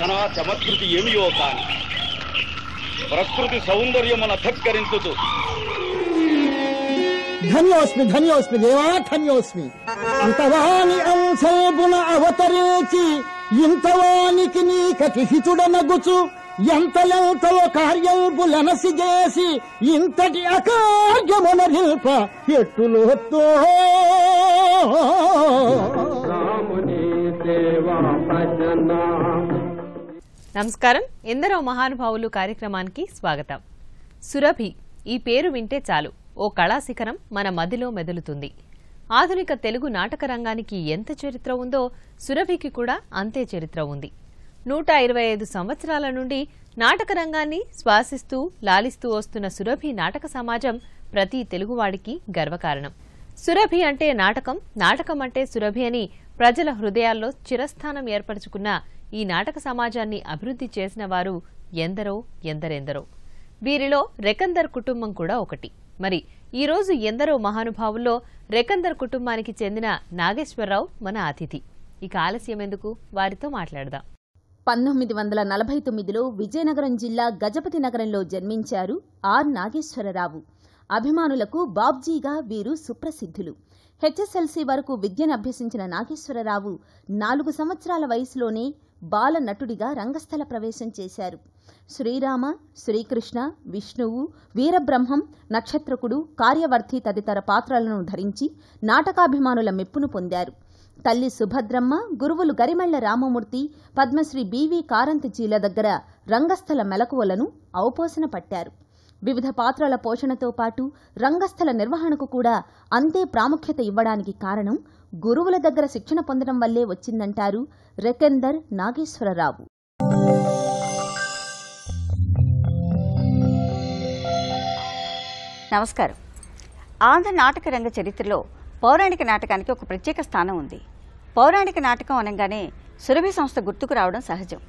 ಕ್ಷಣ చమత్కృతి ఏమియో కాని ప్రకృతి సౌందర్యమున ధిక్కరించుతూ ధన్యోస్మి ధన్యోస్మి దేవా ధన్యోస్మి అంతవాని అంశోపున అవతరించి ఇంతవానికి నీ కతిహితుడనగుచు ఎంతలెంతలో కార్యంపులనసి చేసి ఇంతటి అకార్యమున నిల్ప ఎట్టులోతో నమస్కారం ఎందరో మహానుభావులు కార్యక్రమానికి స్వాగతం సురభి ఈ పేరు వింటే చాలు ఓ కళాశిఖరం మన మదిలో మెదులుతుంది ఆధునిక తెలుగు నాటక రంగానికి ఎంత చరిత్ర ఉందో సురభికి కూడా అంతే చరిత్ర ఉంది నూట ఇరవై ఐదు సంవత్సరాల నుండి నాటక రంగాన్ని శ్వాసిస్తూ లాలిస్తూ వస్తున్న సురభి నాటక సమాజం ప్రతి తెలుగువాడికి గర్వకారణం సురభి అంటే నాటకం నాటకం అంటే సురభి అని ప్రజల హృదయాల్లో చిరస్థానం ఏర్పరచుకున్న ఈ నాటక సమాజాన్ని అభివృద్ధి చేసిన వారు ఎందరో ఎందరెందరో వీరిలో రెకందర్ కుటుంబం కూడా ఒకటి మరి ఈరోజు ఎందరో మహానుభావుల్లో రెకందర్ కుటుంబానికి చెందిన నాగేశ్వరరావు మన అతిథి ఇక ఆలస్యం ఎందుకు వారితో మాట్లాడదాం పంతొమ్మిది వందల నలభై తొమ్మిదిలో విజయనగరం జిల్లా గజపతి నగరంలో జన్మించారు ఆర్ నాగేశ్వరరావు అభిమానులకు బాబ్జీగా వీరు సుప్రసిద్ధులు హెచ్ఎస్ఎల్సీ వరకు విద్యను అభ్యసించిన నాగేశ్వరరావు నాలుగు సంవత్సరాల వయసులోనే బాల నటుడిగా రంగస్థల ప్రవేశం చేశారు శ్రీరామ శ్రీకృష్ణ విష్ణువు వీరబ్రహ్మం నక్షత్రకుడు కార్యవర్తి తదితర పాత్రలను ధరించి నాటకాభిమానుల మెప్పును పొందారు తల్లి సుభద్రమ్మ గురువులు గరిమళ్ల రామమూర్తి పద్మశ్రీ బీవీ కారంతజీల దగ్గర రంగస్థల మెలకువలను ఔపోసన పట్టారు వివిధ పాత్రల పోషణతో పాటు రంగస్థల నిర్వహణకు కూడా అంతే ప్రాముఖ్యత ఇవ్వడానికి కారణం గురువుల దగ్గర శిక్షణ పొందడం వల్లే వచ్చిందంటారు రెకెందర్ నాగేశ్వరరావు నమస్కారం ఆంధ్ర నాటక రంగ చరిత్రలో పౌరాణిక నాటకానికి ఒక ప్రత్యేక స్థానం ఉంది పౌరాణిక నాటకం అనగానే సురభి సంస్థ గుర్తుకు రావడం సహజం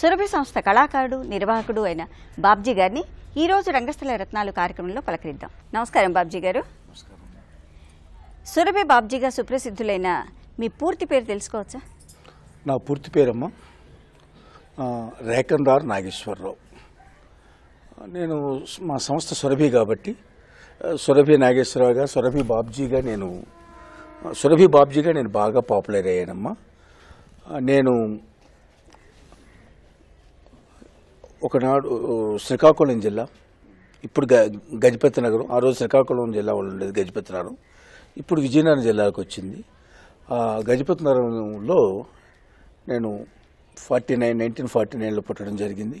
సురభి సంస్థ కళాకారుడు నిర్వాహకుడు అయిన బాబ్జీ గారిని ఈరోజు రంగస్థల రత్నాలు కార్యక్రమంలో పలకరిద్దాం నమస్కారం బాబ్జీ గారు సురభి బాబ్జీగా సుప్రసిద్ధులైన మీ పూర్తి పేరు తెలుసుకోవచ్చా నా పూర్తి పేరమ్మ రేకంరారు నాగేశ్వరరావు నేను మా సంస్థ సురభి కాబట్టి సురభి నాగేశ్వరరావుగా సురభి బాబ్జీగా నేను సురభి బాబ్జీగా నేను బాగా పాపులర్ అయ్యానమ్మా నేను ఒకనాడు శ్రీకాకుళం జిల్లా ఇప్పుడు గ గజపతి నగరం ఆ రోజు శ్రీకాకుళం జిల్లా వాళ్ళు ఉండేది గజపతి నగరం ఇప్పుడు విజయనగరం జిల్లాకు వచ్చింది గజపతి నగరంలో నేను ఫార్టీ నైన్ నైన్టీన్ ఫార్టీ నైన్లో పుట్టడం జరిగింది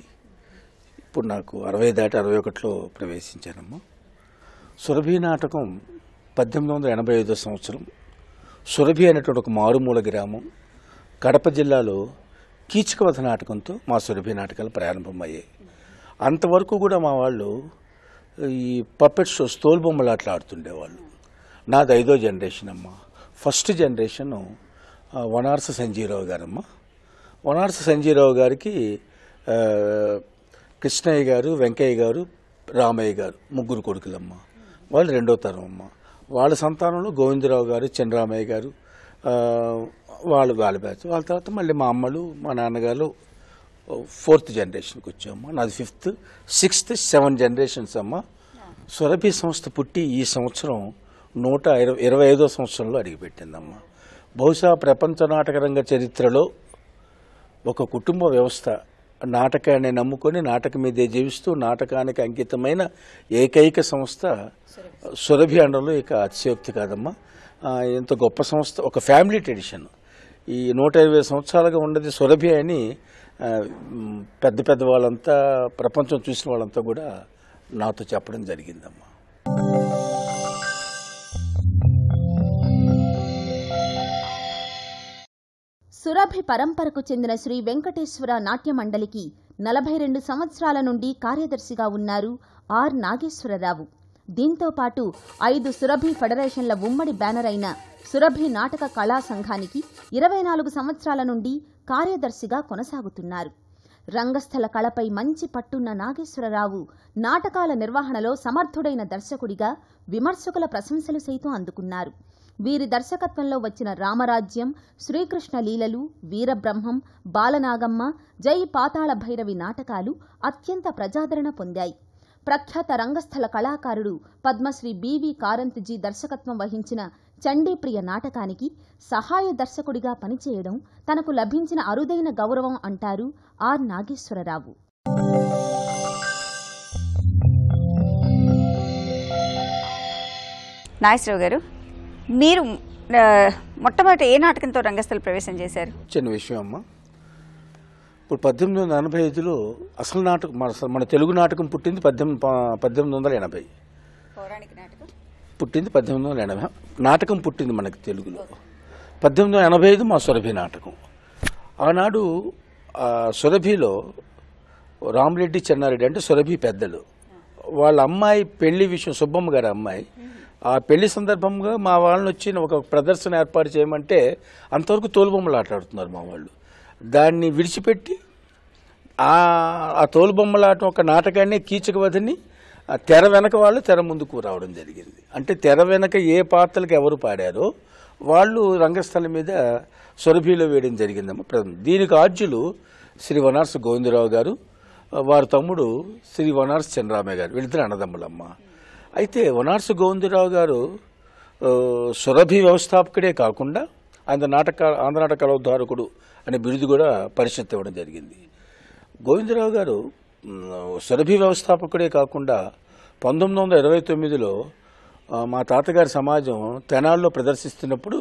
ఇప్పుడు నాకు అరవై దాటి అరవై ఒకటిలో ప్రవేశించానమ్మ సురభి నాటకం పద్దెనిమిది వందల ఎనభై ఐదో సంవత్సరం సురభి అనేటువంటి ఒక మారుమూల గ్రామం కడప జిల్లాలో కీచకవధ నాటకంతో మా సురభి నాటకాలు ప్రారంభమయ్యాయి అంతవరకు కూడా మా వాళ్ళు ఈ పప్పెట్ షోస్ తోలుబొమ్మలు అట్లా ఆడుతుండేవాళ్ళు నాది ఐదో జనరేషన్ అమ్మ ఫస్ట్ జనరేషను వనార్స సంజీరావు గారమ్మ వనార్స సంజీరావు గారికి కృష్ణయ్య గారు వెంకయ్య గారు రామయ్య గారు ముగ్గురు కొడుకులమ్మ వాళ్ళు రెండో తరం అమ్మ వాళ్ళ సంతానంలో గోవిందరావు గారు చంద్రామయ్య గారు వాళ్ళు వాళ్ళ బ్యాచ్ వాళ్ళ తర్వాత మళ్ళీ మా అమ్మలు మా నాన్నగారు ఫోర్త్ జనరేషన్కి వచ్చాము నాది ఫిఫ్త్ సిక్స్త్ సెవెన్ జనరేషన్స్ అమ్మ సురభి సంస్థ పుట్టి ఈ సంవత్సరం నూట ఇరవై ఇరవై ఐదో సంవత్సరంలో అడిగిపెట్టిందమ్మ బహుశా ప్రపంచ నాటక రంగ చరిత్రలో ఒక కుటుంబ వ్యవస్థ నాటకాన్ని నమ్ముకొని నాటకం మీదే జీవిస్తూ నాటకానికి అంకితమైన ఏకైక సంస్థ సురభి అండలో ఇక అతిశయోక్తి కాదమ్మా ఇంత గొప్ప సంస్థ ఒక ఫ్యామిలీ ట్రెడిషన్ ఈ నూట ఇరవై సంవత్సరాలుగా ఉన్నది సులభి అని పెద్ద పెద్ద వాళ్ళంతా ప్రపంచం చూసిన వాళ్ళంతా కూడా నాతో చెప్పడం జరిగిందమ్మా సురభి పరంపరకు చెందిన శ్రీ వెంకటేశ్వర నాట్య మండలికి నలభై రెండు సంవత్సరాల నుండి కార్యదర్శిగా ఉన్నారు ఆర్ నాగేశ్వరరావు దీంతో పాటు ఐదు సురభి ఫెడరేషన్ల ఉమ్మడి బ్యానర్ అయిన సురభి నాటక కళా సంఘానికి ఇరవై నాలుగు సంవత్సరాల నుండి కార్యదర్శిగా కొనసాగుతున్నారు రంగస్థల కళపై మంచి పట్టున్న నాగేశ్వరరావు నాటకాల నిర్వహణలో సమర్థుడైన దర్శకుడిగా విమర్శకుల ప్రశంసలు సైతం అందుకున్నారు వీరి దర్శకత్వంలో వచ్చిన రామరాజ్యం శ్రీకృష్ణ లీలలు వీరబ్రహ్మం బాలనాగమ్మ జై పాతాళ భైరవి నాటకాలు అత్యంత ప్రజాదరణ పొందాయి ప్రఖ్యాత రంగస్థల కళాకారుడు పద్మశ్రీ బివి కారంత్జీ దర్శకత్వం వహించిన చండీప్రియ నాటకానికి సహాయ దర్శకుడిగా పనిచేయడం తనకు లభించిన అరుదైన గౌరవం అంటారు ఆర్ నాగేశ్వరరావు నాగేశ్వరరావు గారు మీరు మొట్టమొదటి ఏ నాటకంతో రంగస్థల ప్రవేశం చేశారు చిన్న విషయం అమ్మా ఇప్పుడు పద్దెనిమిది వందల ఎనభై ఐదులో అసలు నాటకం మన మన తెలుగు నాటకం పుట్టింది పద్దెనిమిది పద్దెనిమిది వందల ఎనభై పుట్టింది పద్దెనిమిది వందల ఎనభై నాటకం పుట్టింది మనకి తెలుగులో పద్దెనిమిది వందల ఎనభై ఐదు మా సురభి నాటకం ఆనాడు సురభిలో రామ్రెడ్డి చెన్నారెడ్డి అంటే సురభి పెద్దలు వాళ్ళ అమ్మాయి పెళ్లి విషయం సుబ్బమ్మ గారి అమ్మాయి ఆ పెళ్లి సందర్భంగా మా వాళ్ళని వచ్చి ఒక ప్రదర్శన ఏర్పాటు చేయమంటే అంతవరకు తోలుబొమ్మలు ఆడుతున్నారు మా వాళ్ళు దాన్ని విడిచిపెట్టి ఆ తోలుబొమ్మలాట ఒక నాటకాన్ని ఆ తెర వెనక వాళ్ళు తెర ముందుకు రావడం జరిగింది అంటే తెర వెనక ఏ పాత్రలకు ఎవరు పాడారో వాళ్ళు రంగస్థలం మీద సురభిలో వేయడం జరిగిందమ్మ ప్రథమం దీనికి ఆర్జులు శ్రీ వనార్స్ గోవిందరావు గారు వారి తమ్ముడు శ్రీ వనార్స్ చంద్రామయ్య గారు వీళ్ళిద్దరు అన్నదమ్ములమ్మ అయితే వనార్స్ గోవిందరావు గారు సురభి వ్యవస్థాపకుడే కాకుండా ఆంధ్ర నాటక ఆంధ్రనాట కళోద్ధారకుడు అనే బిరుదు కూడా పరిషత్ ఇవ్వడం జరిగింది గోవిందరావు గారు సురభి వ్యవస్థాపకుడే కాకుండా పంతొమ్మిది వందల ఇరవై తొమ్మిదిలో మా తాతగారి సమాజం తెనాల్లో ప్రదర్శిస్తున్నప్పుడు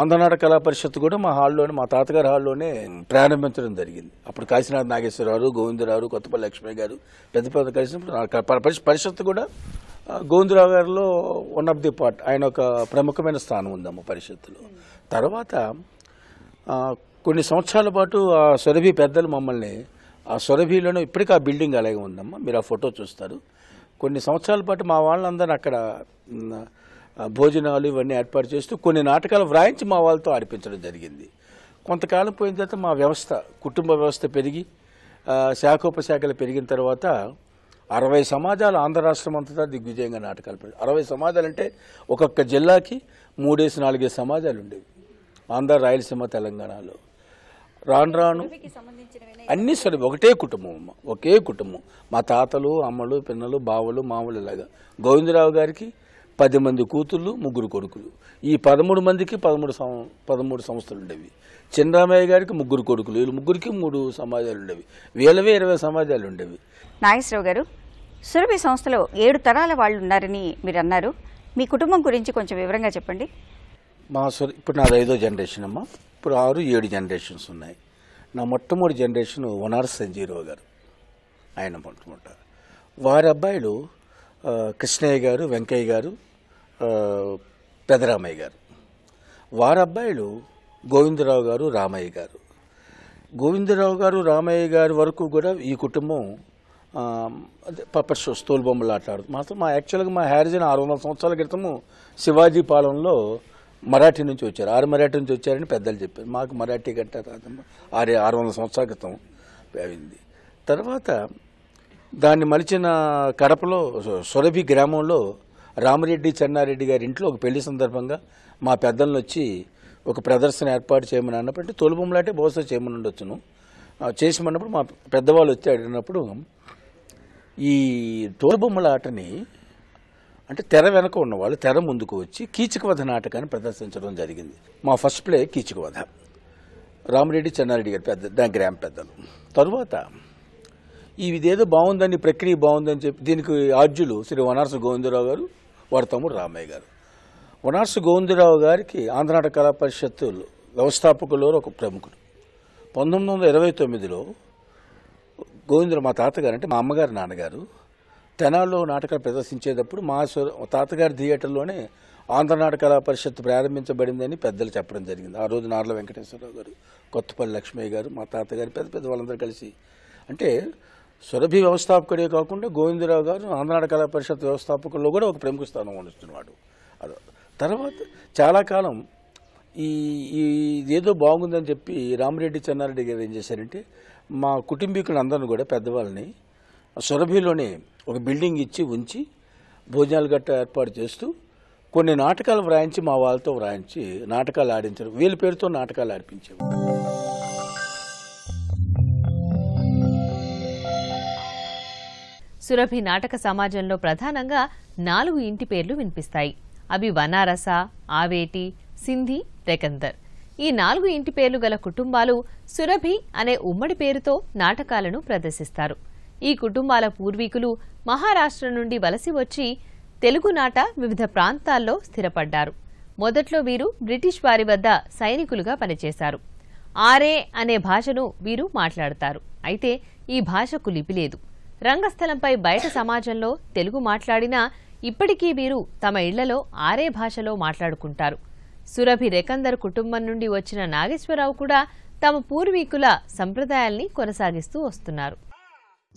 ఆంధ్రనాట కళా పరిషత్ కూడా మా హాల్లోనే మా తాతగారి హాల్లోనే ప్రారంభించడం జరిగింది అప్పుడు కాశీనాథ్ నాగేశ్వరరావు గోవిందరావు కొత్తపల్లి లక్ష్మయ్య గారు పెద్ద పెద్ద కలిసినప్పుడు పరిషత్ కూడా గోవిందరావు గారిలో వన్ ఆఫ్ ది పార్ట్ ఆయన ఒక ప్రముఖమైన స్థానం ఉందమ్మ పరిషత్తులో తర్వాత కొన్ని సంవత్సరాల పాటు ఆ సొరభి పెద్దలు మమ్మల్ని ఆ సొరభిలోనే ఇప్పటికీ ఆ బిల్డింగ్ అలాగే ఉందమ్మా మీరు ఆ ఫోటో చూస్తారు కొన్ని సంవత్సరాల పాటు మా వాళ్ళందరూ అక్కడ భోజనాలు ఇవన్నీ ఏర్పాటు చేస్తూ కొన్ని నాటకాలు వ్రాయించి మా వాళ్ళతో ఆడిపించడం జరిగింది కొంతకాలం పోయిన తర్వాత మా వ్యవస్థ కుటుంబ వ్యవస్థ పెరిగి శాఖోపశాఖలు పెరిగిన తర్వాత అరవై సమాజాలు ఆంధ్ర రాష్ట్రం అంతటా దిగ్విజయంగా నాటకాలు పెరిగి అరవై సమాజాలు అంటే ఒక్కొక్క జిల్లాకి మూడేసి నాలుగేసి సమాజాలు ఉండేవి ఆంధ్ర రాయలసీమ తెలంగాణలో రాను రాను అన్నీ సరే ఒకటే కుటుంబం అమ్మ ఒకే కుటుంబం మా తాతలు అమ్మలు పిన్నలు బావలు మామూలు ఇలాగా గోవిందరావు గారికి పది మంది కూతుళ్ళు ముగ్గురు కొడుకులు ఈ పదమూడు మందికి పదమూడు సం పదమూడు సంస్థలు ఉండేవి చిన్నరామయ్య గారికి ముగ్గురు కొడుకులు వీళ్ళు ముగ్గురికి మూడు సమాజాలు ఉండేవి వీళ్ళవే ఇరవై సమాజాలు ఉండేవి నాగేశ్వరావు గారు సురభి సంస్థలో ఏడు తరాల వాళ్ళు ఉన్నారని మీరు అన్నారు మీ కుటుంబం గురించి కొంచెం వివరంగా చెప్పండి మా ఇప్పుడు నాది ఐదో జనరేషన్ అమ్మ ఇప్పుడు ఆరు ఏడు జనరేషన్స్ ఉన్నాయి నా మొట్టమొదటి జనరేషన్ వనార్ సంజీరావు గారు ఆయన పంటుకుంటారు వారి అబ్బాయిలు కృష్ణయ్య గారు వెంకయ్య గారు పెదరామయ్య గారు వారి అబ్బాయిలు గోవిందరావు గారు రామయ్య గారు గోవిందరావు గారు రామయ్య గారు వరకు కూడా ఈ కుటుంబం అదే షో స్థూల బొమ్మలు ఆటలాడుతుంది మాత్రం మా యాక్చువల్గా మా హ్యారిజన్ ఆరు వందల సంవత్సరాల క్రితము శివాజీ పాలెంలో మరాఠీ నుంచి వచ్చారు ఆరు మరాఠీ నుంచి వచ్చారని పెద్దలు చెప్పారు మాకు మరాఠీ గంట రాదమ్మ ఆరు ఆరు వందల సంవత్సరాల క్రితం వేవింది తర్వాత దాన్ని మలిచిన కడపలో సురభి గ్రామంలో రామరెడ్డి చెన్నారెడ్డి గారి ఇంట్లో ఒక పెళ్లి సందర్భంగా మా పెద్దలను వచ్చి ఒక ప్రదర్శన ఏర్పాటు చేయమని అన్నప్పుడు తొలుబొమ్మలాంటే బహుశా చేయమని ఉండొచ్చును చేసమన్నప్పుడు మా పెద్దవాళ్ళు వచ్చి అడిగినప్పుడు ఈ తోలుబొమ్మల ఆటని అంటే తెర వెనక ఉన్నవాళ్ళు తెర ముందుకు వచ్చి కీచకవధ నాటకాన్ని ప్రదర్శించడం జరిగింది మా ఫస్ట్ ప్లే కీచకవధ రామిరెడ్డి చెన్నారెడ్డి గారి పెద్ద దాని గ్రామ పెద్దలు తరువాత ఇదేదో బాగుందని ప్రక్రియ బాగుందని చెప్పి దీనికి ఆర్జులు శ్రీ వనార్సు గోవిందరావు గారు వారి తమ్ముడు రామయ్య గారు వనార్సు గోవిందరావు గారికి ఆంధ్రనాట కళా పరిషత్తు వ్యవస్థాపకులు ఒక ప్రముఖుడు పంతొమ్మిది వందల ఇరవై తొమ్మిదిలో గోవిందరావు మా తాతగారు అంటే మా అమ్మగారు నాన్నగారు తెనాల్లో నాటకాలు ప్రదర్శించేటప్పుడు మా తాతగారి థియేటర్లోనే ఆంధ్ర నాటకాల పరిషత్ ప్రారంభించబడిందని పెద్దలు చెప్పడం జరిగింది ఆ రోజు నార్ల వెంకటేశ్వరరావు గారు కొత్తపల్లి లక్ష్మయ్య గారు మా తాతగారు పెద్ద పెద్ద వాళ్ళందరూ కలిసి అంటే సురభి వ్యవస్థాపకుడే కాకుండా గోవిందరావు గారు ఆంధ్ర కళా పరిషత్ వ్యవస్థాపకుల్లో కూడా ఒక ప్రముఖ స్థానం అది తర్వాత చాలా కాలం ఈ ఇదేదో బాగుందని చెప్పి రామిరెడ్డి చెన్నారెడ్డి గారు ఏం చేశారంటే మా కుటుంబీకులందరినీ కూడా పెద్దవాళ్ళని సురభిలోనే ఒక బిల్డింగ్ ఇచ్చి ఉంచి భోజనాలు గట్ట ఏర్పాటు చేస్తూ కొన్ని నాటకాలు వ్రాయించి మా వాళ్ళతో వ్రాయించి నాటకాలు ఆడించారు వీళ్ళ పేరుతో నాటకాలు ఆడిపించాము సురభి నాటక సమాజంలో ప్రధానంగా నాలుగు ఇంటి పేర్లు వినిపిస్తాయి అవి వనారస ఆవేటి సింధి రెకందర్ ఈ నాలుగు ఇంటి పేర్లు గల కుటుంబాలు సురభి అనే ఉమ్మడి పేరుతో నాటకాలను ప్రదర్శిస్తారు ఈ కుటుంబాల పూర్వీకులు మహారాష్ట్ర నుండి వలసి వచ్చి తెలుగునాట వివిధ ప్రాంతాల్లో స్థిరపడ్డారు మొదట్లో వీరు బ్రిటిష్ వారి వద్ద సైనికులుగా పనిచేశారు ఆరే అనే భాషను వీరు మాట్లాడతారు అయితే ఈ భాషకు లిపి లేదు రంగస్థలంపై బయట సమాజంలో తెలుగు మాట్లాడినా ఇప్పటికీ వీరు తమ ఇళ్లలో ఆరే భాషలో మాట్లాడుకుంటారు సురభి రెకందర్ కుటుంబం నుండి వచ్చిన నాగేశ్వరరావు కూడా తమ పూర్వీకుల సంప్రదాయాల్ని కొనసాగిస్తూ వస్తున్నారు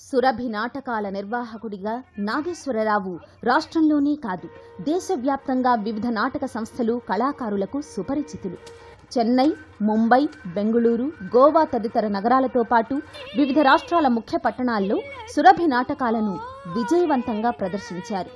సురభి నాటకాల నిర్వాహకుడిగా నాగేశ్వరరావు రాష్ట్రంలోనే కాదు దేశవ్యాప్తంగా వివిధ నాటక సంస్థలు కళాకారులకు సుపరిచితులు చెన్నై ముంబై బెంగుళూరు గోవా తదితర నగరాలతో పాటు వివిధ రాష్ట్రాల ముఖ్య పట్టణాల్లో సురభి నాటకాలను విజయవంతంగా ప్రదర్శించారు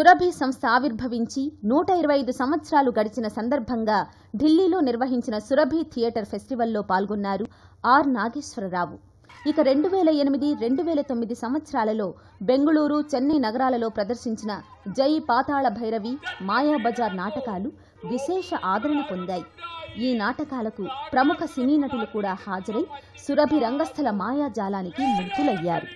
సురభి సంస్థ ఆవిర్భవించి నూట ఇరవై ఐదు సంవత్సరాలు గడిచిన సందర్భంగా ఢిల్లీలో నిర్వహించిన సురభి థియేటర్ ఫెస్టివల్లో పాల్గొన్నారు ఆర్ నాగేశ్వరరావు ఇక రెండు వేల ఎనిమిది రెండు వేల తొమ్మిది సంవత్సరాలలో బెంగళూరు చెన్నై నగరాలలో ప్రదర్శించిన జై పాతాళ భైరవి మాయాబజార్ నాటకాలు విశేష ఆదరణ పొందాయి ఈ నాటకాలకు ప్రముఖ సినీ నటులు కూడా హాజరై సురభి రంగస్థల మాయాజాలానికి మృతులయ్యారు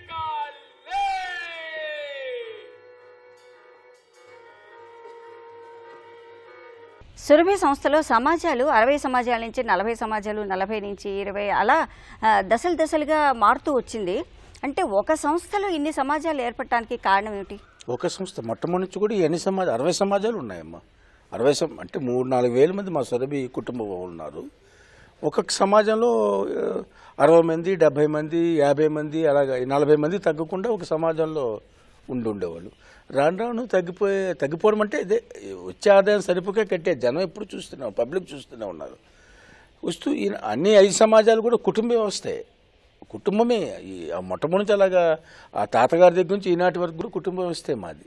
సురభి సంస్థలో సమాజాలు అరవై సమాజాల నుంచి నలభై సమాజాలు నలభై నుంచి ఇరవై అలా దశలు దశలుగా మారుతూ వచ్చింది అంటే ఒక సంస్థలో ఇన్ని సమాజాలు ఏర్పడటానికి కారణం ఏమిటి ఒక సంస్థ మొట్టమొదటి నుంచి కూడా ఎన్ని సమాజాలు అరవై సమాజాలు ఉన్నాయమ్మా అరవై అంటే మూడు నాలుగు వేల మంది మా సురభి కుటుంబ ఉన్నారు ఒక్కొక్క సమాజంలో అరవై మంది డెబ్భై మంది యాభై మంది అలాగే నలభై మంది తగ్గకుండా ఒక సమాజంలో ఉండి ఉండేవాళ్ళు రాను రాను తగ్గిపోయే తగ్గిపోవడం అంటే ఇదే వచ్చే ఆదాయం సరిపోకే కట్టే జనం ఎప్పుడు చూస్తున్నాం పబ్లిక్ చూస్తూనే ఉన్నారు వస్తూ ఈయన అన్ని ఐదు సమాజాలు కూడా కుటుంబ వ్యవస్థే కుటుంబమే ఈ మొట్టమొదటి అలాగా ఆ తాతగారి దగ్గర నుంచి ఈనాటి వరకు కూడా కుటుంబ వ్యవస్థే మాది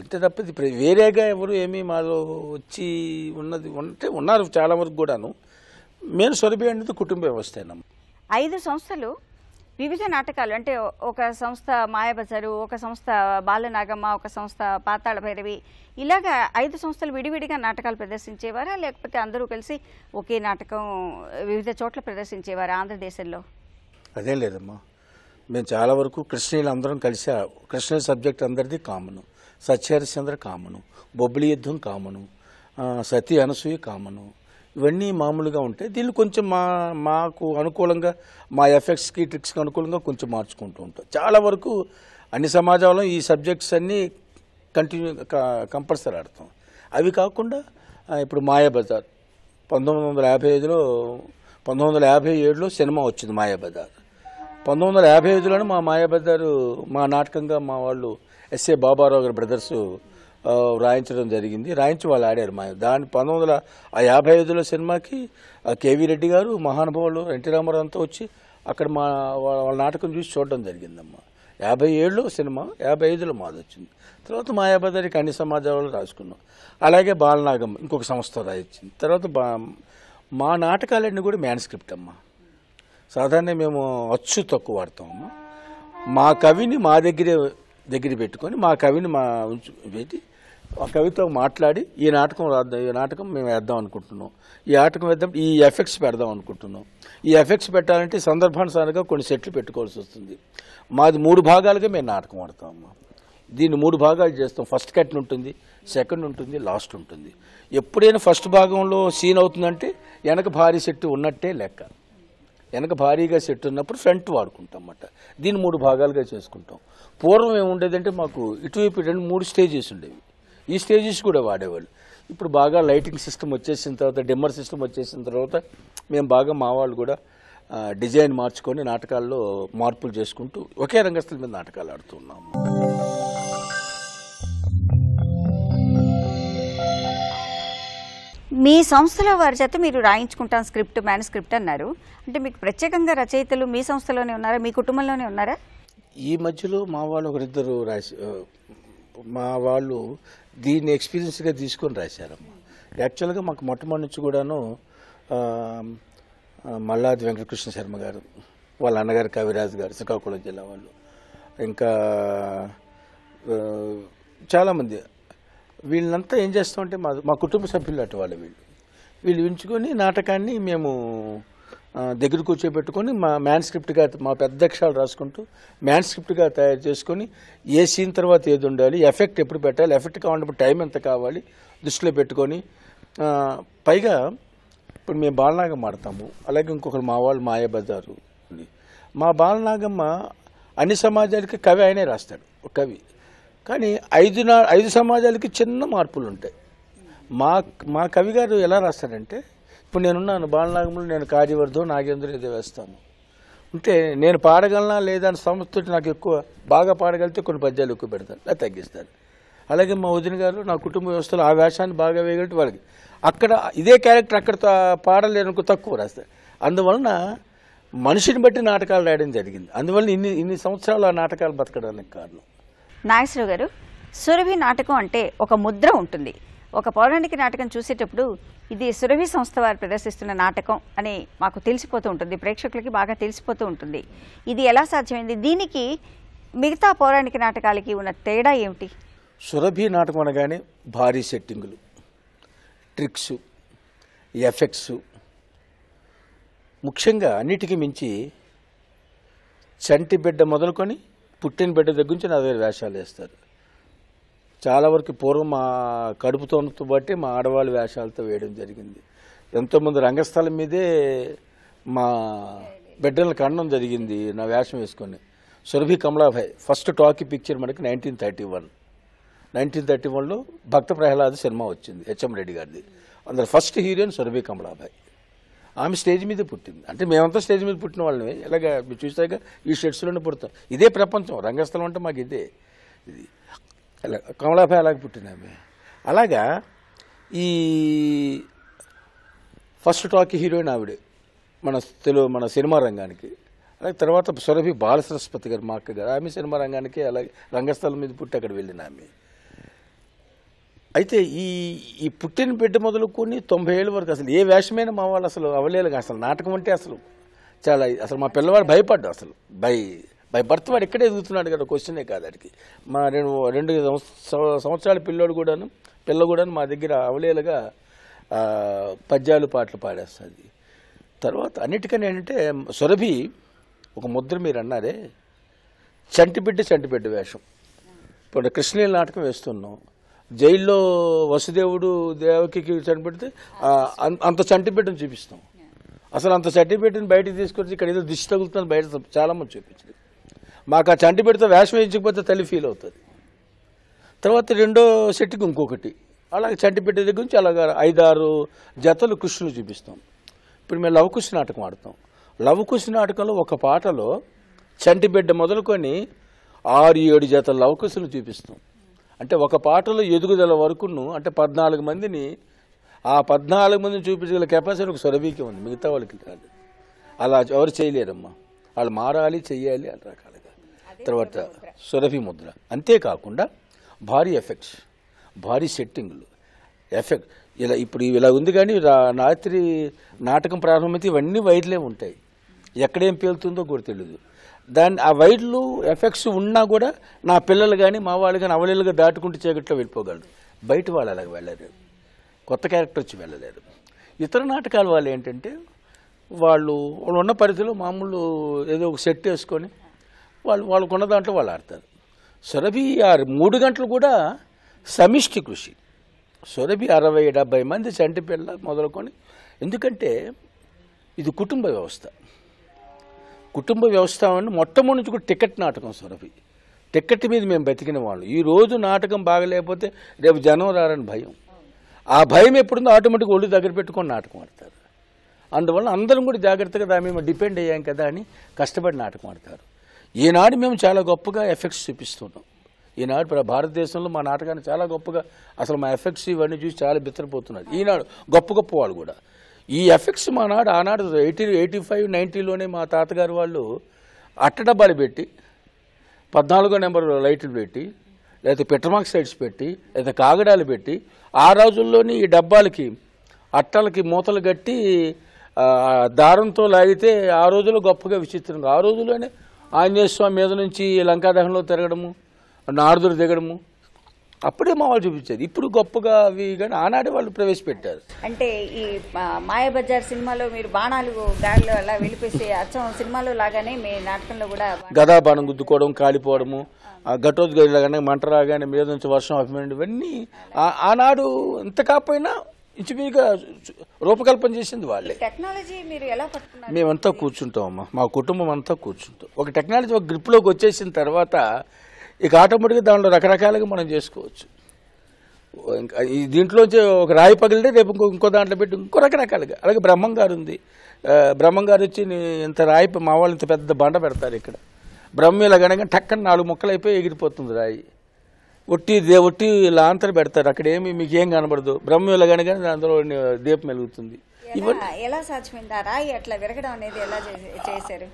అంతే తప్ప ఇది వేరేగా ఎవరు ఏమీ మాలో వచ్చి ఉన్నది ఉంటే ఉన్నారు చాలా వరకు కూడాను మేము స్వరూపి అనేది కుటుంబ వ్యవస్థ ఐదు సంస్థలు వివిధ నాటకాలు అంటే ఒక సంస్థ మాయాబజారు ఒక సంస్థ బాలనాగమ్మ ఒక సంస్థ పాతాళ భైరవి ఇలాగా ఐదు సంస్థలు విడివిడిగా నాటకాలు ప్రదర్శించేవారా లేకపోతే అందరూ కలిసి ఒకే నాటకం వివిధ చోట్ల ప్రదర్శించేవారా ఆంధ్రదేశంలో అదే లేదమ్మా మేము చాలా వరకు కృష్ణీలు అందరం కలిసి కృష్ణ సబ్జెక్ట్ అందరిది common Satya Harishchandra common Bobbili Yuddham common సతీ అనసూయ కామను ఇవన్నీ మామూలుగా ఉంటాయి దీన్ని కొంచెం మా మాకు అనుకూలంగా మా ఎఫెక్ట్స్కి ట్రిక్స్కి అనుకూలంగా కొంచెం మార్చుకుంటూ ఉంటాం చాలా వరకు అన్ని సమాజంలో ఈ సబ్జెక్ట్స్ అన్నీ కంటిన్యూ కంపల్సరీ ఆడతాం అవి కాకుండా ఇప్పుడు మాయాబజార్ పంతొమ్మిది వందల యాభై ఐదులో పంతొమ్మిది వందల యాభై ఏడులో సినిమా వచ్చింది మాయాబజార్ పంతొమ్మిది వందల యాభై ఐదులోనే మా మాయాబజారు మా నాటకంగా మా వాళ్ళు ఎస్ఏ బాబారావు గారి బ్రదర్సు రాయించడం జరిగింది రాయించి వాళ్ళు ఆడారు మా దాని పంతొమ్మిది వందల యాభై ఐదులో సినిమాకి కేవీ రెడ్డి గారు మహానుభావులు ఎన్టీ రామారావు అంతా వచ్చి అక్కడ మా వాళ్ళ నాటకం చూసి చూడడం జరిగిందమ్మా యాభై ఏడులో సినిమా యాభై ఐదులో మాది వచ్చింది తర్వాత మాయాబజారికి అన్ని సమాజాలలో రాసుకున్నాం అలాగే బాలనాగం ఇంకొక సంస్థ రాయించింది తర్వాత బా మా నాటకాలన్నీ కూడా మ్యాన్స్క్రిప్ట్ అమ్మా సాధారణ మేము అచ్చు తక్కువ వాడతాం మా కవిని మా దగ్గరే దగ్గర పెట్టుకొని మా కవిని మా ఉంచు పెట్టి కవితో మాట్లాడి ఈ నాటకం రాద్దాం ఈ నాటకం మేము వేద్దాం అనుకుంటున్నాం ఈ నాటకం వేద్దాం ఈ ఎఫెక్ట్స్ పెడదాం అనుకుంటున్నాం ఈ ఎఫెక్ట్స్ పెట్టాలంటే సందర్భానుసారంగా కొన్ని సెట్లు పెట్టుకోవాల్సి వస్తుంది మాది మూడు భాగాలుగా మేము నాటకం ఆడతాం దీన్ని మూడు భాగాలు చేస్తాం ఫస్ట్ కట్ ఉంటుంది సెకండ్ ఉంటుంది లాస్ట్ ఉంటుంది ఎప్పుడైనా ఫస్ట్ భాగంలో సీన్ అవుతుందంటే వెనక భారీ సెట్ ఉన్నట్టే లెక్క వెనక భారీగా సెట్ ఉన్నప్పుడు ఫ్రంట్ వాడుకుంటాం అన్నమాట దీన్ని మూడు భాగాలుగా చేసుకుంటాం పూర్వం ఏముండేదంటే మాకు ఇటువైపు రెండు మూడు స్టేజెస్ ఉండేవి ఈ స్టేజెస్ కూడా వాడేవాళ్ళు ఇప్పుడు బాగా లైటింగ్ సిస్టమ్ వచ్చేసిన తర్వాత డిమ్మర్ సిస్టమ్ వచ్చేసిన తర్వాత మేము బాగా మా వాళ్ళు కూడా డిజైన్ మార్చుకొని నాటకాల్లో మార్పులు చేసుకుంటూ ఒకే రంగస్థల మీద నాటకాలు ఆడుతున్నాము మీ సంస్థలో వారి చేత మీరు రాయించుకుంటాం స్క్రిప్ట్ స్క్రిప్ట్ అన్నారు అంటే మీకు ప్రత్యేకంగా రచయితలు మీ సంస్థలోనే ఉన్నారా మీ కుటుంబంలోనే ఉన్నారా ఈ మధ్యలో మా వాళ్ళు ఒకరిద్దరు రాసి మా వాళ్ళు దీన్ని ఎక్స్పీరియన్స్గా తీసుకొని రాశారమ్మా యాక్చువల్గా మాకు మొట్టమొదటి నుంచి కూడాను మల్లాది వెంకటకృష్ణ శర్మ గారు వాళ్ళ అన్నగారు కవిరాజు గారు శ్రీకాకుళం జిల్లా వాళ్ళు ఇంకా చాలామంది వీళ్ళంతా ఏం చేస్తామంటే మా మా కుటుంబ సభ్యులు అటు వాళ్ళు వీళ్ళు వీళ్ళు ఉంచుకొని నాటకాన్ని మేము దగ్గర కూర్చోబెట్టుకొని మా మ్యాన్స్క్రిప్ట్గా మా పెద్ద అక్షరాలు రాసుకుంటూ మ్యాన్స్క్రిప్ట్గా తయారు చేసుకొని ఏ సీన్ తర్వాత ఏది ఉండాలి ఎఫెక్ట్ ఎప్పుడు పెట్టాలి ఎఫెక్ట్ కావాలంటే టైం ఎంత కావాలి దృష్టిలో పెట్టుకొని పైగా ఇప్పుడు మేము బాలనాగం ఆడతాము అలాగే ఇంకొకరు మా వాళ్ళు మాయాబజారు మా బాలనాగమ్మ అన్ని సమాజాలకి కవి ఆయనే రాస్తాడు కవి కానీ ఐదు నా ఐదు సమాజాలకి చిన్న మార్పులు ఉంటాయి మా మా కవి గారు ఎలా రాస్తారంటే ఇప్పుడు నేనున్నాను బాలనాగములు నేను కాజీవర్ధు నాగేంద్ర ఇది వేస్తాను ఉంటే నేను పాడగలనా లేదా అని సంస్థ నాకు ఎక్కువ బాగా పాడగలిగితే కొన్ని పద్యాలు ఎక్కువ పెడతాను అది తగ్గిస్తాను అలాగే మా వదిన గారు నా కుటుంబ వ్యవస్థలో ఆ వేషాన్ని బాగా వేయగలిగితే వాళ్ళకి అక్కడ ఇదే క్యారెక్టర్ అక్కడ పాడలేనుకు తక్కువ రాస్తారు అందువలన మనిషిని బట్టి నాటకాలు రాయడం జరిగింది అందువల్ల ఇన్ని ఇన్ని సంవత్సరాలు ఆ నాటకాలు బతకడానికి కారణం నాగేశ్వరరావు గారు సురభి నాటకం అంటే ఒక ముద్ర ఉంటుంది ఒక పౌరాణిక నాటకం చూసేటప్పుడు ఇది సురభి సంస్థ వారు ప్రదర్శిస్తున్న నాటకం అని మాకు తెలిసిపోతూ ఉంటుంది ప్రేక్షకులకి బాగా తెలిసిపోతూ ఉంటుంది ఇది ఎలా సాధ్యమైంది దీనికి మిగతా పౌరాణిక నాటకాలకి ఉన్న తేడా ఏమిటి సురభి నాటకం అనగానే భారీ సెట్టింగులు ట్రిక్స్ ఎఫెక్ట్స్ ముఖ్యంగా అన్నిటికీ మించి చంటి బిడ్డ మొదలుకొని పుట్టిన బిడ్డ దగ్గర నుంచి నా దగ్గర వేషాలు వేస్తారు చాలా వరకు పూర్వం మా కడుపుతోనతో బట్టి మా ఆడవాళ్ళ వేషాలతో వేయడం జరిగింది ఎంతోమంది రంగస్థలం మీదే మా బిడ్డలను కనడం జరిగింది నా వేషం వేసుకొని Surabhi Kamalabai first talkie picture మనకి nineteen thirty one nineteen thirty వన్లో భక్త ప్రహ్లాద్ సినిమా వచ్చింది హెచ్ఎం రెడ్డి గారిది అందులో ఫస్ట్ హీరోయిన్ సురభి కమలాభాయ్ ఆమె స్టేజ్ మీద పుట్టింది అంటే మేమంతా స్టేజ్ మీద పుట్టిన వాళ్ళమే ఇలాగ చూసాక ఈ షెడ్స్లోనే పుడతాం ఇదే ప్రపంచం రంగస్థలం అంటే మాకు ఇదే ఇది కమలాభాయ్ అలాగే పుట్టిన ఆమె అలాగా ఈ ఫస్ట్ టాక్ హీరోయిన్ ఆవిడ మన తెలుగు మన సినిమా రంగానికి అలాగే తర్వాత సురభి సరస్వతి గారు మా అక్క గారు ఆమె సినిమా రంగానికి అలాగే రంగస్థలం మీద పుట్టి అక్కడ వెళ్ళిన ఆమె అయితే ఈ ఈ పుట్టిన బిడ్డ మొదలుకొని తొంభై ఏళ్ళ వరకు అసలు ఏ వేషమైన మా వాళ్ళు అసలు అవలేలుగా అసలు నాటకం అంటే అసలు చాలా అసలు మా పిల్లవాడు భయపడ్డాడు అసలు భయ బై బర్త్ వాడు ఇక్కడే ఎదుగుతున్నాడు కదా క్వశ్చనే కాదు అడిగి మా రెండు రెండు సంవత్సరాల పిల్లోడు కూడాను పిల్ల కూడాను మా దగ్గర అవలేలుగా పద్యాలు పాటలు పాడేస్తుంది తర్వాత అన్నిటికన్నా ఏంటంటే సురభి ఒక ముద్ర మీరు అన్నారే చంటిబిడ్డ చంటిబిడ్డ వేషం ఇప్పుడు కృష్ణీల నాటకం వేస్తున్నాం జైల్లో వసుదేవుడు దేవకి చంటిపెడితే అంత చంటిబిడ్డను చూపిస్తాం అసలు అంత సర్టిఫికేట్ని బయటకు తీసుకొచ్చి ఇక్కడ ఏదో దిష్టి తగులుతుంది బయట చాలామంది చూపించింది మాకు ఆ చంటి పెడితే వేషం వేయించకపోతే తల్లి ఫీల్ అవుతుంది తర్వాత రెండో సెట్కి ఇంకొకటి అలాగే చంటి పెట్టే దగ్గర నుంచి అలాగ ఐదారు జతలు కృష్ణులు చూపిస్తాం ఇప్పుడు మేము లవకుశ నాటకం ఆడతాం లవకుశ నాటకంలో ఒక పాటలో చంటి బిడ్డ మొదలుకొని ఆరు ఏడు జతల లవకుశలు చూపిస్తాం అంటే ఒక పాటలో ఎదుగుదల వరకును అంటే పద్నాలుగు మందిని ఆ పద్నాలుగు మందిని చూపించగల కెపాసిటీ ఒక సురభికి ఉంది మిగతా వాళ్ళకి కాదు అలా ఎవరు చేయలేరమ్మా వాళ్ళు మారాలి చెయ్యాలి అని రకాలు తర్వాత సురభి ముద్ర అంతేకాకుండా భారీ ఎఫెక్ట్స్ భారీ సెట్టింగ్లు ఎఫెక్ట్ ఇలా ఇప్పుడు ఇలా ఉంది కానీ రాత్రి నాటకం ప్రారంభమైతే ఇవన్నీ వైర్లే ఉంటాయి ఎక్కడేం పేలుతుందో కూడా తెలియదు దాన్ని ఆ వైర్లు ఎఫెక్ట్స్ ఉన్నా కూడా నా పిల్లలు కానీ మా వాళ్ళు కానీ అవలేలుగా దాటుకుంటూ చీకట్లో వెళ్ళిపోగలరు బయట వాళ్ళు అలాగ వెళ్ళలేరు కొత్త క్యారెక్టర్ వచ్చి వెళ్ళలేరు ఇతర నాటకాల వాళ్ళు ఏంటంటే వాళ్ళు వాళ్ళు ఉన్న పరిధిలో మామూలు ఏదో ఒక సెట్ వేసుకొని వాళ్ళు వాళ్ళు కొన్న దాంట్లో వాళ్ళు ఆడతారు సురభి ఆరు మూడు గంటలు కూడా సమిష్టి కృషి సురభి అరవై డెబ్బై మంది చంటి పిల్ల మొదలుకొని ఎందుకంటే ఇది కుటుంబ వ్యవస్థ కుటుంబ వ్యవస్థ అని మొట్టమొదటి నుంచి కూడా టికెట్ నాటకం సురభి టికెట్ మీద మేము బతికిన వాళ్ళు ఈ రోజు నాటకం బాగలేకపోతే రేపు జనం రారని భయం ఆ భయం ఎప్పుడుందో ఆటోమేటిక్ ఒళ్ళు దగ్గర పెట్టుకొని నాటకం ఆడతారు అందువల్ల అందరం కూడా జాగ్రత్తగా దాని మేము డిపెండ్ అయ్యాం కదా అని కష్టపడి నాటకం ఆడతారు ఈనాడు మేము చాలా గొప్పగా ఎఫెక్ట్స్ చూపిస్తున్నాం ఈనాడు భారతదేశంలో మా నాటకాన్ని చాలా గొప్పగా అసలు మా ఎఫెక్ట్స్ ఇవన్నీ చూసి చాలా బిత్తరపోతున్నారు ఈనాడు గొప్ప గొప్ప వాళ్ళు కూడా ఈ ఎఫెక్ట్స్ మా నాడు ఆనాడు ఎయిటీ ఎయిటీ ఫైవ్ నైంటీలోనే మా తాతగారు వాళ్ళు అట్ట డబ్బాలు పెట్టి పద్నాలుగో నెంబర్ లైట్లు పెట్టి లేకపోతే సైడ్స్ పెట్టి లేదా కాగడాలు పెట్టి ఆ రోజుల్లోని ఈ డబ్బాలకి అట్టలకి మూతలు కట్టి దారంతో లాగితే ఆ రోజుల్లో గొప్పగా విచిత్రంగా ఆ రోజుల్లోనే ఆంజనేయ స్వామి మీద నుంచి లంకాదహనలో తిరగడము నారదుడు దిగడము అప్పుడే మా వాళ్ళు చూపించారు ఇప్పుడు గొప్పగా అవి కానీ ఆనాడే వాళ్ళు ప్రవేశపెట్టారు అంటే ఈ మాయబజార్ సినిమాలో మీరు బాణాలు గాలిలో అలా వెళ్ళిపోయి అచ్చం సినిమాలో లాగానే మీ నాటకంలో కూడా గదా బాణం గుద్దుకోవడం కాలిపోవడము గటోద్గది లాగానే మంట రాగానే మీద నుంచి వర్షం అభిమానులు ఇవన్నీ ఆనాడు ఎంత కాకపోయినా ఇంచుమీగా రూపకల్పన చేసింది వాళ్ళే టెక్నాలజీ మీరు ఎలా మేమంతా కూర్చుంటామమ్మా మా కుటుంబం అంతా కూర్చుంటాం ఒక టెక్నాలజీ ఒక గ్రిప్లోకి వచ్చేసిన తర్వాత ఇక ఆటోమేటిక్గా దానిలో రకరకాలుగా మనం చేసుకోవచ్చు ఇంకా ఈ దీంట్లో ఒక రాయి పగిలితే రేపు ఇంకో ఇంకో దాంట్లో పెట్టి ఇంకో రకరకాలుగా అలాగే బ్రహ్మం గారు ఉంది బ్రహ్మం గారు వచ్చి ఇంత రాయి మా వాళ్ళు ఇంత పెద్ద బండ పెడతారు ఇక్కడ బ్రహ్మ ఇలా గనక టక్కన నాలుగు ముక్కలు అయిపోయి ఎగిరిపోతుంది రాయి ఒట్టి దే ఒట్టి లాంతర పెడతారు అక్కడ ఏమి మీకు ఏం కనబడదు బ్రహ్మ వెలగానే కానీ అందులో దీపం వెలుగుతుంది ఎలా సాధ్యమైందారా విరగడం అనేది ఎలా చేశారు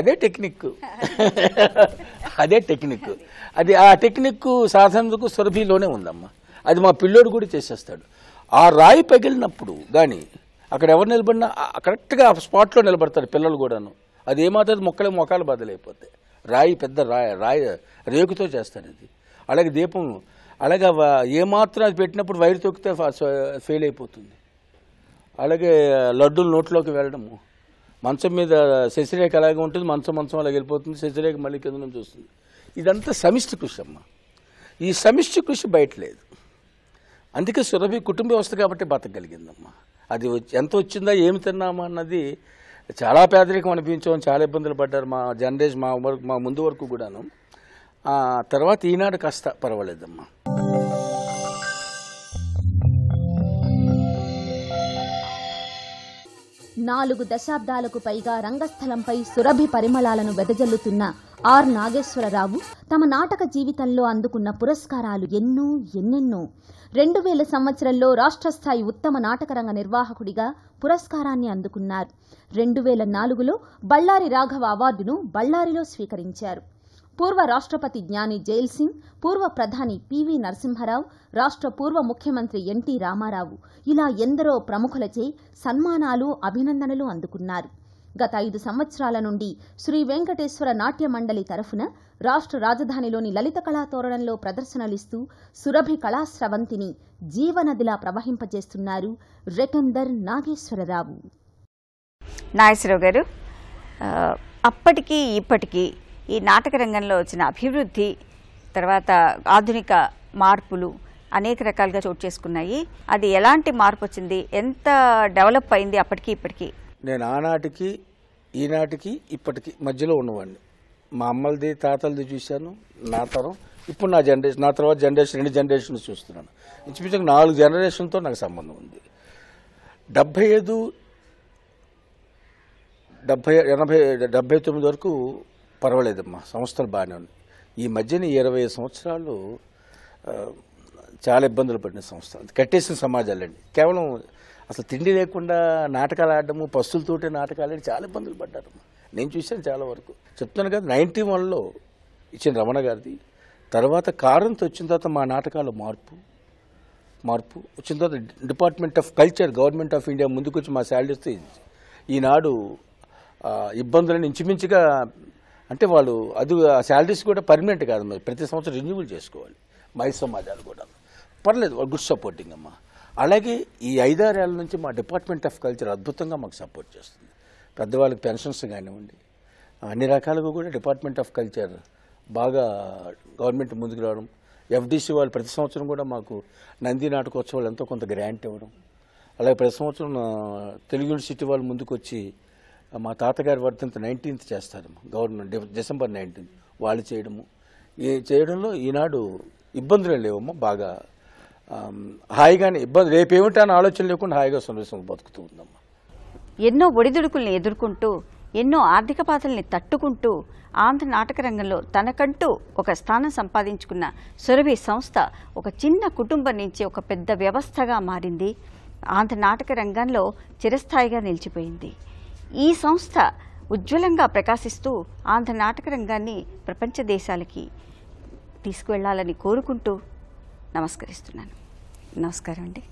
అదే టెక్నిక్ అదే టెక్నిక్ అది ఆ టెక్నిక్ సాధనకు సురభిలోనే ఉందమ్మా అది మా పిల్లోడు కూడా చేసేస్తాడు ఆ రాయి పగిలినప్పుడు కానీ అక్కడ ఎవరు నిలబడినా కరెక్ట్గా స్పాట్లో నిలబడతారు పిల్లలు కూడాను అది ఏమాత్రం మొక్కలే మొక్కలు బదలైపోతాయి రాయి పెద్ద రాయి రాయి రేకుతో చేస్తారు ఇది అలాగే దీపం అలాగే ఏమాత్రం అది పెట్టినప్పుడు వైర్ తొక్కితే ఫెయిల్ అయిపోతుంది అలాగే లడ్డూలు నోట్లోకి వెళ్ళడము మంచం మీద శశిరేఖ అలాగే ఉంటుంది మంచం మంచం అలాగే వెళ్ళిపోతుంది శశిరేఖ మళ్ళీ కింద నుంచి వస్తుంది ఇదంతా సమిష్టి కృషి అమ్మ ఈ సమిష్టి కృషి బయట లేదు అందుకే సురభి కుటుంబ వ్యవస్థ కాబట్టి బతకగలిగిందమ్మా అది ఎంత వచ్చిందా ఏమి తిన్నామా అన్నది చాలా పేదరికం అనిపించాం చాలా ఇబ్బందులు పడ్డారు మా జనరేషన్ మా వరకు మా ముందు వరకు కూడాను ఆ తర్వాత ఈనాడు కాస్త పర్వాలేదమ్మా నాలుగు దశాబ్దాలకు పైగా రంగస్థలంపై సురభి పరిమళాలను వెదజల్లుతున్న ఆర్ నాగేశ్వరరావు తమ నాటక జీవితంలో అందుకున్న పురస్కారాలు ఎన్నో ఎన్నెన్నో రెండు వేల సంవత్సరంలో రాష్ట్ర స్థాయి ఉత్తమ నాటకరంగ నిర్వాహకుడిగా పురస్కారాన్ని అందుకున్నారు రెండు వేల నాలుగులో బళ్ళారి రాఘవ అవార్డును బళ్ళారిలో స్వీకరించారు పూర్వ రాష్ట్రపతి జ్ఞాని జైల్ సింగ్ పూర్వ ప్రధాని పివి నరసింహరావు రాష్ట్ర పూర్వ ముఖ్యమంత్రి ఎన్టీ రామారావు ఇలా ఎందరో ప్రముఖులచే సన్మానాలు అభినందనలు అందుకున్నారు గత ఐదు సంవత్సరాల నుండి శ్రీ వెంకటేశ్వర నాట్య మండలి తరఫున రాష్ట్ర రాజధానిలోని లలిత కళాతోరణంలో ప్రదర్శనలిస్తూ సురభి కళాశ్రవంతిని జీవనదిలా ప్రవహింపజేస్తున్నారు రెకందర్ నాగేశ్వరరావు నాగేశ్వరరావు గారు అప్పటికీ ఇప్పటికీ ఈ నాటక రంగంలో వచ్చిన అభివృద్ధి తర్వాత ఆధునిక మార్పులు అనేక రకాలుగా చోటు చేసుకున్నాయి అది ఎలాంటి మార్పు వచ్చింది ఎంత డెవలప్ అయింది అప్పటికి ఇప్పటికీ నేను ఆనాటికి ఈనాటికి ఇప్పటికి మధ్యలో ఉన్నవాడిని మా అమ్మలది తాతలది చూశాను నా తరం ఇప్పుడు నా జనరేషన్ నా తర్వాత జనరేషన్ రెండు జనరేషన్లు చూస్తున్నాను ఇంచుమించు నాలుగు జనరేషన్తో నాకు సంబంధం ఉంది డెబ్భై ఐదు డెబ్భై ఎనభై డెబ్భై తొమ్మిది వరకు పర్వాలేదమ్మా సంస్థలు బాగానే ఉన్నాయి ఈ మధ్యన ఇరవై సంవత్సరాలు చాలా ఇబ్బందులు పడిన సంస్థ కట్టేసిన సమాజాలండి కేవలం అసలు తిండి లేకుండా నాటకాలు ఆడము పస్తులతోటే నాటకాలు అని చాలా ఇబ్బందులు పడ్డారు నేను చూశాను చాలా వరకు చెప్తున్నాను కదా నైన్టీ వన్లో ఇచ్చిన రమణ గారిది తర్వాత కారంతో వచ్చిన తర్వాత మా నాటకాలు మార్పు మార్పు వచ్చిన తర్వాత department of culture government of India ముందుకొచ్చి మా శాలరీస్తో ఈనాడు ఇబ్బందులను ఇంచుమించుగా అంటే వాళ్ళు అది శాలరీస్ కూడా పర్మనెంట్ కాదు మరి ప్రతి సంవత్సరం రెన్యూవల్ చేసుకోవాలి మై సమాజాలు కూడా పర్లేదు గుడ్ సపోర్టింగ్ అమ్మ అలాగే ఈ ఏళ్ళ నుంచి మా డిపార్ట్మెంట్ ఆఫ్ కల్చర్ అద్భుతంగా మాకు సపోర్ట్ చేస్తుంది పెద్దవాళ్ళకి పెన్షన్స్ కానివ్వండి అన్ని రకాలుగా కూడా డిపార్ట్మెంట్ ఆఫ్ కల్చర్ బాగా గవర్నమెంట్ ముందుకు రావడం ఎఫ్డీసీ వాళ్ళు ప్రతి సంవత్సరం కూడా మాకు నంది నాటకోత్సవాలు ఎంతో కొంత గ్రాంట్ ఇవ్వడం అలాగే ప్రతి సంవత్సరం తెలుగు యూనివర్సిటీ వాళ్ళు ముందుకు వచ్చి మా తాతగారి వర్ధంతి నైన్టీన్త్ చేస్తారు గవర్నమెంట్ డిసెంబర్ నైన్టీన్త్ వాళ్ళు చేయడము ఈ చేయడంలో ఈనాడు ఇబ్బందులు లేవమ్మా బాగా హాయిగానే ఇబ్బంది రేపేమిటా అని ఆలోచన లేకుండా హాయిగా సంతోషంగా బతుకుతూ ఉందమ్మా ఎన్నో ఒడిదుడుకుల్ని ఎదుర్కొంటూ ఎన్నో ఆర్థిక బాధల్ని తట్టుకుంటూ ఆంధ్ర నాటక రంగంలో తనకంటూ ఒక స్థానం సంపాదించుకున్న సురభి సంస్థ ఒక చిన్న కుటుంబం నుంచి ఒక పెద్ద వ్యవస్థగా మారింది ఆంధ్ర నాటక రంగంలో చిరస్థాయిగా నిలిచిపోయింది ఈ సంస్థ ఉజ్వలంగా ప్రకాశిస్తూ ఆంధ్ర నాటక రంగాన్ని ప్రపంచ దేశాలకి తీసుకువెళ్లాలని కోరుకుంటూ నమస్కరిస్తున్నాను నమస్కారం అండి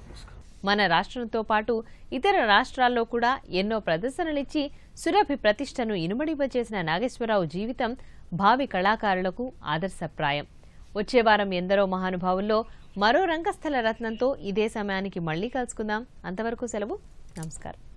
మన రాష్ట్రంతో పాటు ఇతర రాష్ట్రాల్లో కూడా ఎన్నో ప్రదర్శనలిచ్చి సురభి ప్రతిష్టను ఇనుమడింపచేసిన నాగేశ్వరరావు జీవితం భావి కళాకారులకు ఆదర్శప్రాయం వచ్చే వారం ఎందరో మహానుభావుల్లో మరో రంగస్థల రత్నంతో ఇదే సమయానికి మళ్ళీ కలుసుకుందాం అంతవరకు సెలవు నమస్కారం